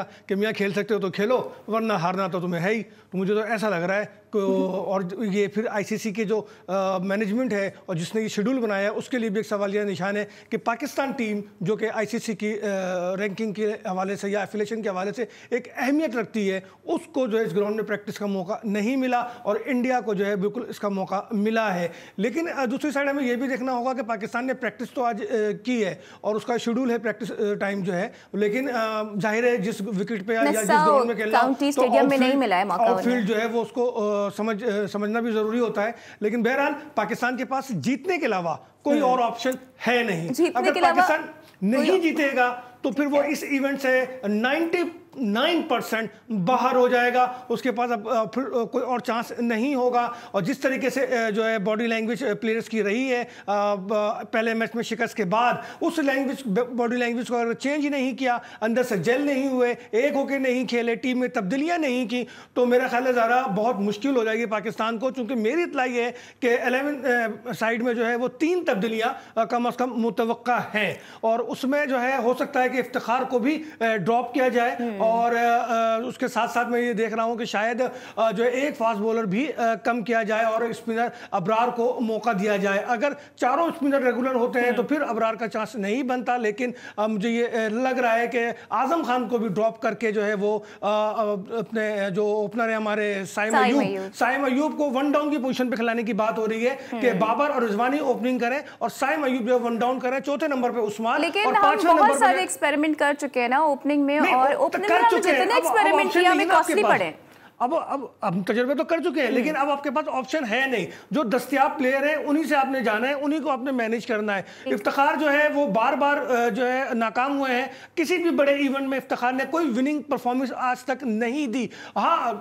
कि मियाँ खेल सकते हो तो खेलो वरना हारना तो तुम्हें है ही तो मुझे तो ऐसा लग रहा है कि और ये फिर आईसीसी के जो मैनेजमेंट है और जिसने ये शेड्यूल बनाया है उसके लिए भी एक सवाल यह निशान है कि पाकिस्तान टीम जो कि आईसीसी की आ, रैंकिंग के हवाले से या एफिलेशन के हवाले से एक अहमियत रखती है उसको जो है इस ग्राउंड में प्रैक्टिस का मौका नहीं मिला और इंडिया को जो है बिल्कुल इसका मौका मिला है लेकिन दूसरी साइड हमें यह भी देखना होगा कि पाकिस्तान ने प्रैक्टिस तो आज की है और उसका शेड्यूल है प्रैक्टिस टाइम जो है लेकिन जाहिर है जिस विकेट पे या जिस में काउंटी स्टेडियम तो में नहीं मिला है मौका जो है वो उसको समझ समझना भी जरूरी होता है लेकिन बहरहाल पाकिस्तान के पास जीतने के अलावा कोई हम्म। और ऑप्शन है नहीं अगर पाकिस्तान नहीं जीतेगा तो फिर वो इस इवेंट से 90 नाइन परसेंट बाहर हो जाएगा उसके पास अब फिर कोई और चांस नहीं होगा और जिस तरीके से जो है बॉडी लैंग्वेज प्लेयर्स की रही है पहले मैच में शिकस्त के बाद उस लैंग्वेज बॉडी लैंग्वेज को अगर चेंज नहीं किया अंदर से जेल नहीं हुए एक होकर नहीं खेले टीम में तब्दीलियाँ नहीं की तो मेरा ख्याल है ज़रा बहुत मुश्किल हो जाएगी पाकिस्तान को चूँकि मेरी इतला ये है कि एलेवन साइड में जो है वो तीन तब्दीलियाँ कम अज़ कम मुतव हैं और उसमें जो है हो सकता है कि इफ्तार को भी ड्रॉप किया जाए और उसके साथ साथ मैं ये देख रहा हूँ कि शायद जो एक फास्ट बॉलर भी कम किया जाए और स्पिनर अबरार को मौका दिया जाए अगर चारों स्पिनर रेगुलर होते हैं तो हम्म। फिर अबरार का चांस नहीं बनता लेकिन मुझे ये लग रहा है कि आजम खान को भी ड्रॉप करके जो है वो अपने जो ओपनर है हमारे साइम अयूब साइम अयूब को वन डाउन की पोजीशन पर खिलाने की बात हो रही है कि हम्म। बाबर और रिजवानी ओपनिंग करें और साइम अयूब जो वन डाउन करें चौथे नंबर पर उस्मान लेकिन और हम बहुत सारे एक्सपेरिमेंट कर चुके हैं ना ओपनिंग में और ओपनिंग कर चुके हैं अब अब हम तजर्बे तो कर चुके हैं हम्म। लेकिन अब आपके पास ऑप्शन है नहीं जो दस्तियाब प्लेयर हैं उन्हीं से आपने जाना है उन्हीं को आपने मैनेज करना है इफ्तार जो है वो बार बार जो है नाकाम हुए हैं किसी भी बड़े इवेंट में इफ्तार ने कोई विनिंग परफॉर्मेंस आज तक नहीं दी हाँ